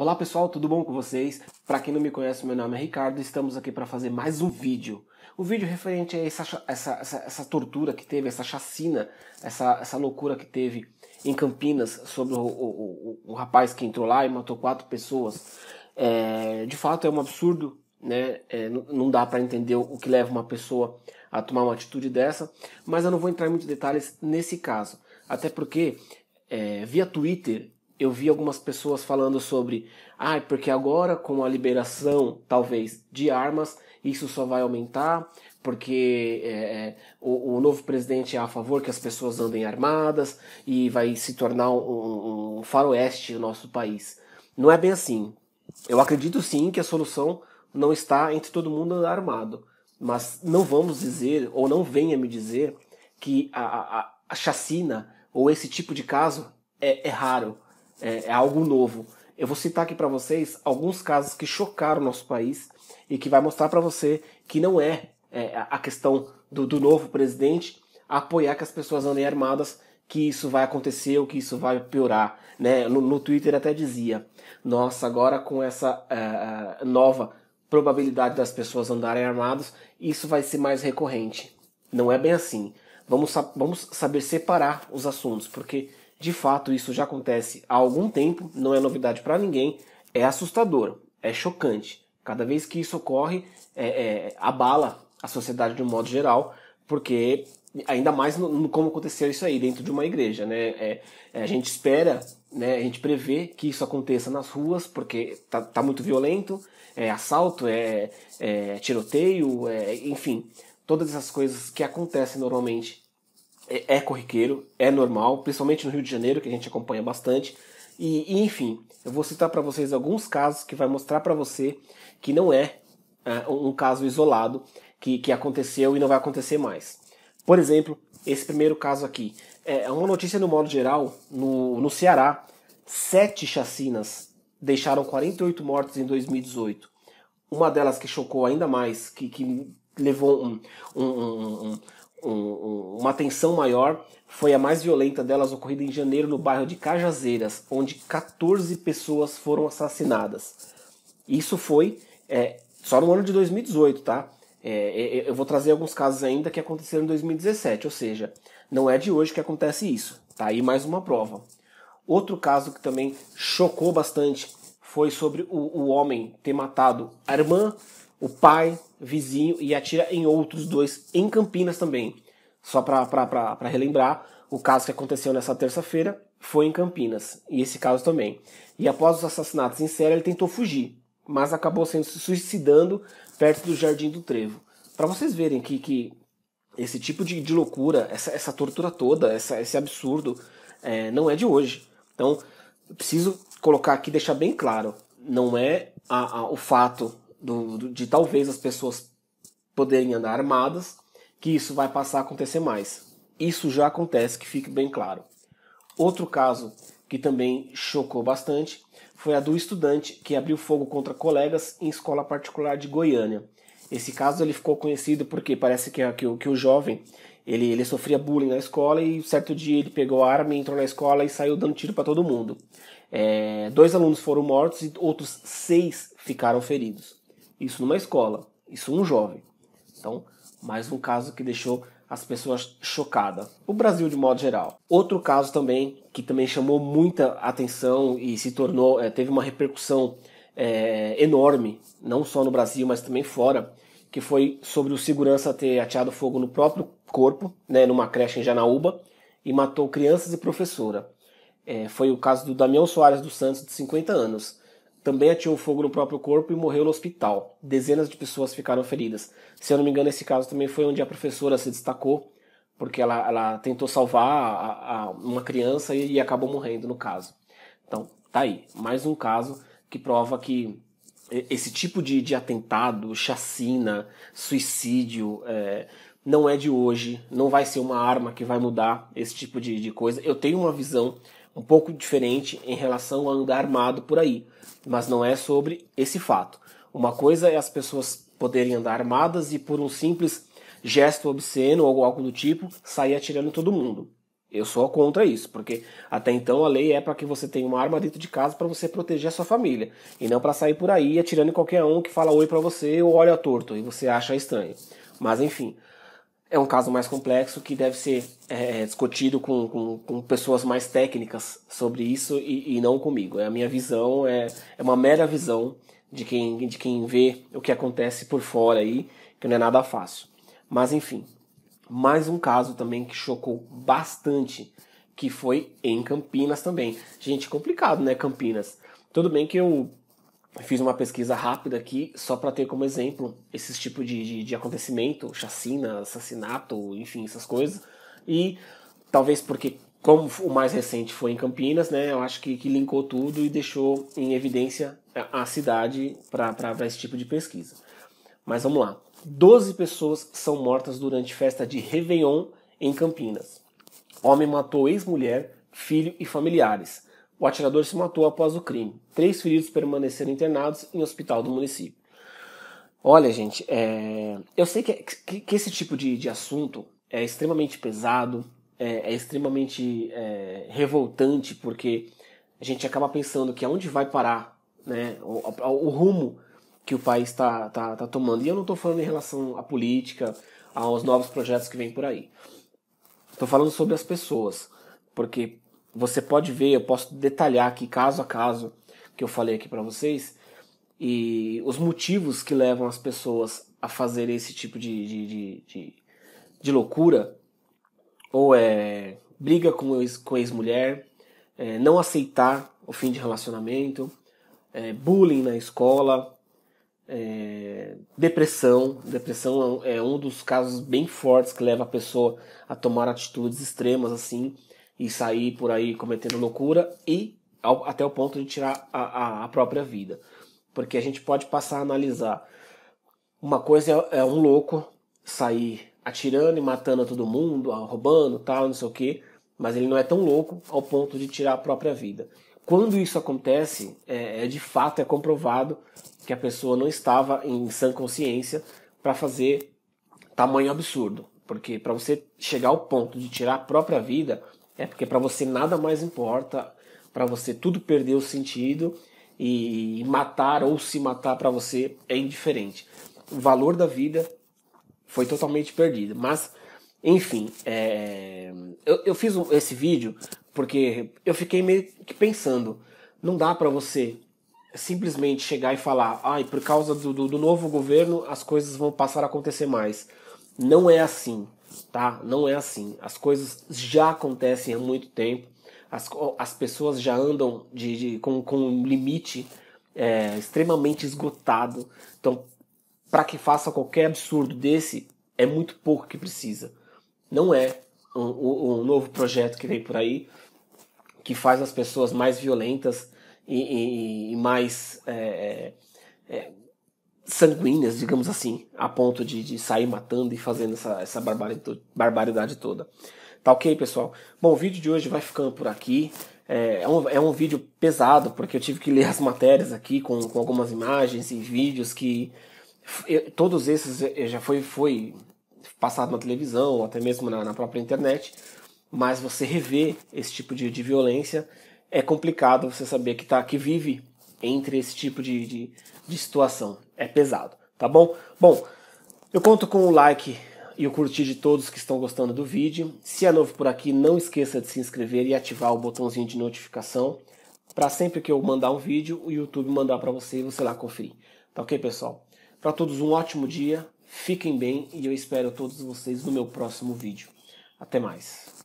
Olá pessoal, tudo bom com vocês? Para quem não me conhece, meu nome é Ricardo e estamos aqui para fazer mais um vídeo. O vídeo referente a essa, essa, essa, essa, tortura que teve, essa chacina, essa, essa loucura que teve em Campinas sobre o, o, o, o rapaz que entrou lá e matou quatro pessoas. É, de fato é um absurdo, né? É, não dá para entender o que leva uma pessoa a tomar uma atitude dessa, mas eu não vou entrar em muitos detalhes nesse caso. Até porque, é, via Twitter, eu vi algumas pessoas falando sobre, ah, porque agora com a liberação, talvez, de armas, isso só vai aumentar, porque é, é, o, o, novo presidente é a favor que as pessoas andem armadas e vai se tornar um, um faroeste o nosso país. Não é bem assim. Eu acredito sim que a solução não está entre todo mundo andar armado, mas não vamos dizer, ou não venha me dizer, que a, a, a chacina ou esse tipo de caso é, é raro é, é algo novo. Eu vou citar aqui para vocês alguns casos que chocaram o nosso país e que vai mostrar para você que não é, é a questão do, do, novo presidente apoiar que as pessoas andem armadas, que isso vai acontecer ou que isso vai piorar. Né? No, no Twitter até dizia: nossa, agora com essa é, é, nova probabilidade das pessoas andarem armadas, isso vai ser mais recorrente. Não é bem assim. Vamos, vamos saber separar os assuntos, porque de fato, isso já acontece há algum tempo, não é novidade para ninguém, é assustador, é chocante. Cada vez que isso ocorre, é, é, abala a sociedade de um modo geral, porque ainda mais no, no, como aconteceu isso aí dentro de uma igreja, né? É, é a gente espera, né? A gente prevê que isso aconteça nas ruas, porque tá, tá muito violento, é assalto, é, é tiroteio, é, enfim, todas essas coisas que acontecem normalmente é, é corriqueiro, é normal, principalmente no Rio de Janeiro, que a gente acompanha bastante. E, e enfim, eu vou citar para vocês alguns casos que vai mostrar para você que não é, é um caso isolado que, que aconteceu e não vai acontecer mais. Por exemplo, esse primeiro caso aqui. É, é uma notícia no modo geral, no, no Ceará, sete chacinas deixaram 48 mortos em 2018. Uma delas que chocou ainda mais, que, que levou um, um, um, um, um, uma tensão maior foi a mais violenta delas ocorrida em janeiro no bairro de Cajazeiras, onde 14 pessoas foram assassinadas. Isso foi é, só no ano de 2018, tá? É, é, é, eu vou trazer alguns casos ainda que aconteceram em 2017, ou seja, não é de hoje que acontece isso. Tá aí mais uma prova. Outro caso que também chocou bastante foi sobre o, o homem ter matado a irmã, o pai, vizinho e atira em outros dois em Campinas também. Só para relembrar, o caso que aconteceu nessa terça-feira foi em Campinas, e esse caso também. E após os assassinatos em série, ele tentou fugir, mas acabou sendo se suicidando perto do Jardim do Trevo. Para vocês verem que, que esse tipo de, de loucura, essa, essa tortura toda, essa, esse absurdo, é, não é de hoje. Então, preciso colocar aqui, deixar bem claro, não é a, a, o fato do, do, de talvez as pessoas poderem andar armadas, que isso vai passar a acontecer mais. Isso já acontece, que fique bem claro. Outro caso que também chocou bastante foi a do estudante que abriu fogo contra colegas em escola particular de Goiânia. Esse caso ele ficou conhecido porque parece que, que, que o jovem ele, ele sofria bullying na escola e certo dia ele pegou a arma, entrou na escola e saiu dando tiro para todo mundo. É, dois alunos foram mortos e outros seis ficaram feridos. Isso numa escola, isso um jovem. Então, mais um caso que deixou as pessoas chocadas. O Brasil de modo geral. Outro caso também que também chamou muita atenção e se tornou é, teve uma repercussão é, enorme, não só no Brasil mas também fora, que foi sobre o segurança ter ateado fogo no próprio corpo, né, numa creche em Janaúba e matou crianças e professora. É, foi o caso do Damião Soares dos Santos de 50 anos também atirou fogo no próprio corpo e morreu no hospital. Dezenas de pessoas ficaram feridas. Se eu não me engano, esse caso também foi onde a professora se destacou, porque ela, ela tentou salvar a, a uma criança e, e, acabou morrendo no caso. Então, tá aí. Mais um caso que prova que esse tipo de, de atentado, chacina, suicídio, é, não é de hoje, não vai ser uma arma que vai mudar esse tipo de, de coisa. Eu tenho uma visão um pouco diferente em relação a andar armado por aí, mas não é sobre esse fato. Uma coisa é as pessoas poderem andar armadas e por um simples gesto obsceno ou algo do tipo sair atirando todo mundo. Eu sou contra isso, porque até então a lei é para que você tenha uma arma dentro de casa para você proteger a sua família, e não para sair por aí atirando em qualquer um que fala oi para você ou olha torto e você acha estranho. Mas enfim, é um caso mais complexo que deve ser é, discutido com, com, com, pessoas mais técnicas sobre isso e, e não comigo. É a minha visão, é, é uma mera visão de quem, de quem vê o que acontece por fora aí, que não é nada fácil. Mas enfim, mais um caso também que chocou bastante, que foi em Campinas também. Gente, complicado, né, Campinas? Tudo bem que eu fiz uma pesquisa rápida aqui, só para ter como exemplo esses tipo de, de, de, acontecimento, chacina, assassinato, enfim, essas coisas. E talvez porque, como o mais recente foi em Campinas, né, eu acho que, que linkou tudo e deixou em evidência a, a cidade para esse tipo de pesquisa. Mas vamos lá. 12 pessoas são mortas durante festa de Réveillon em Campinas. Homem matou ex-mulher, filho e familiares. O atirador se matou após o crime. Três feridos permaneceram internados em hospital do município. Olha, gente, é... eu sei que, que, que esse tipo de, de, assunto é extremamente pesado, é, é extremamente é, revoltante, porque a gente acaba pensando que aonde vai parar né, o, o rumo que o país está tá, tá tomando. E eu não estou falando em relação à política, aos novos projetos que vêm por aí. Estou falando sobre as pessoas, porque você pode ver, eu posso detalhar aqui caso a caso que eu falei aqui para vocês e os motivos que levam as pessoas a fazer esse tipo de, de, de, de, de loucura ou é briga com, ex, com ex-mulher, é, não aceitar o fim de relacionamento, é, bullying na escola, é, depressão. Depressão é um dos casos bem fortes que leva a pessoa a tomar atitudes extremas assim e sair por aí cometendo loucura e ao, até o ponto de tirar a, a, a, própria vida. Porque a gente pode passar a analisar. Uma coisa é, é um louco sair atirando e matando todo mundo, ah, roubando, tal, não sei o quê, mas ele não é tão louco ao ponto de tirar a própria vida. Quando isso acontece, é, é de fato é comprovado que a pessoa não estava em sã consciência para fazer tamanho absurdo, porque para você chegar ao ponto de tirar a própria vida, é porque para você nada mais importa, para você tudo perdeu sentido e matar ou se matar para você é indiferente. O valor da vida foi totalmente perdido. Mas, enfim, é... eu, eu fiz esse vídeo porque eu fiquei meio que pensando, não dá para você simplesmente chegar e falar, ai, por causa do, do, do novo governo as coisas vão passar a acontecer mais. Não é assim tá? Não é assim. As coisas já acontecem há muito tempo. As, as pessoas já andam de, de com, com um limite é, extremamente esgotado. Então, para que faça qualquer absurdo desse, é muito pouco que precisa. Não é um, um, um novo projeto que vem por aí que faz as pessoas mais violentas e, e, e mais é, é, é sanguíneas, digamos assim, a ponto de, de sair matando e fazendo essa, essa barbaridade toda. Tá ok, pessoal? Bom, o vídeo de hoje vai ficando por aqui. É, é um, é um vídeo pesado, porque eu tive que ler as matérias aqui com, com algumas imagens e vídeos que. Eu, todos esses eh, eh, já foi, foi passado na televisão, ou até mesmo na, na própria internet. Mas você rever esse tipo de, de violência é complicado você saber que, tá, que vive entre esse tipo de, de, de situação. É pesado, tá bom? Bom, eu conto com o like e o curtir de todos que estão gostando do vídeo. Se é novo por aqui, não esqueça de se inscrever e ativar o botãozinho de notificação para sempre que eu mandar um vídeo, o YouTube mandar para você e você lá conferir. Tá ok, pessoal? Para todos um ótimo dia, fiquem bem e eu espero todos vocês no meu próximo vídeo. Até mais.